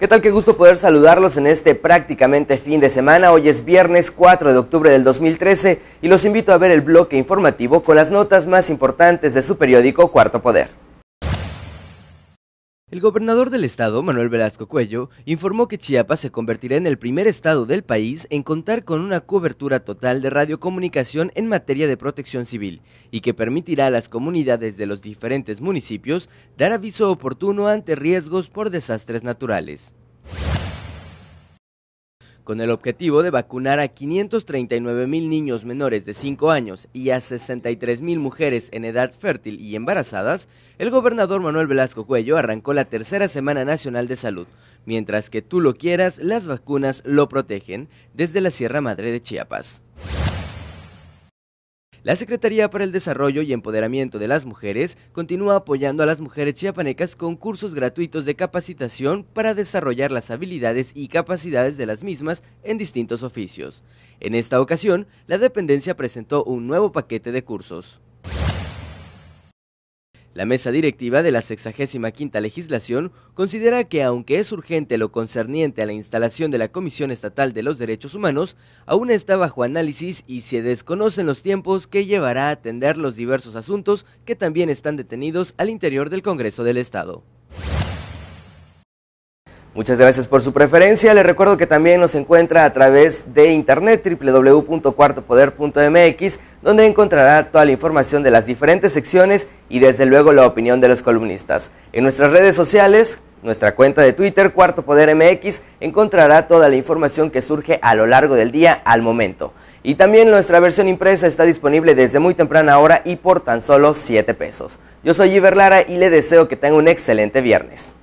¿Qué tal? Qué gusto poder saludarlos en este prácticamente fin de semana. Hoy es viernes 4 de octubre del 2013 y los invito a ver el bloque informativo con las notas más importantes de su periódico Cuarto Poder. El gobernador del estado, Manuel Velasco Cuello, informó que Chiapas se convertirá en el primer estado del país en contar con una cobertura total de radiocomunicación en materia de protección civil y que permitirá a las comunidades de los diferentes municipios dar aviso oportuno ante riesgos por desastres naturales con el objetivo de vacunar a 539.000 niños menores de 5 años y a 63.000 mujeres en edad fértil y embarazadas, el gobernador Manuel Velasco Cuello arrancó la tercera Semana Nacional de Salud. Mientras que tú lo quieras, las vacunas lo protegen desde la Sierra Madre de Chiapas. La Secretaría para el Desarrollo y Empoderamiento de las Mujeres continúa apoyando a las mujeres chiapanecas con cursos gratuitos de capacitación para desarrollar las habilidades y capacidades de las mismas en distintos oficios. En esta ocasión, la dependencia presentó un nuevo paquete de cursos. La mesa directiva de la 65 legislación considera que aunque es urgente lo concerniente a la instalación de la Comisión Estatal de los Derechos Humanos, aún está bajo análisis y se desconocen los tiempos que llevará a atender los diversos asuntos que también están detenidos al interior del Congreso del Estado. Muchas gracias por su preferencia. Le recuerdo que también nos encuentra a través de internet www.cuartopoder.mx, donde encontrará toda la información de las diferentes secciones y desde luego la opinión de los columnistas. En nuestras redes sociales, nuestra cuenta de Twitter, Cuarto Poder MX, encontrará toda la información que surge a lo largo del día al momento. Y también nuestra versión impresa está disponible desde muy temprana hora y por tan solo 7 pesos. Yo soy Iberlara Lara y le deseo que tenga un excelente viernes.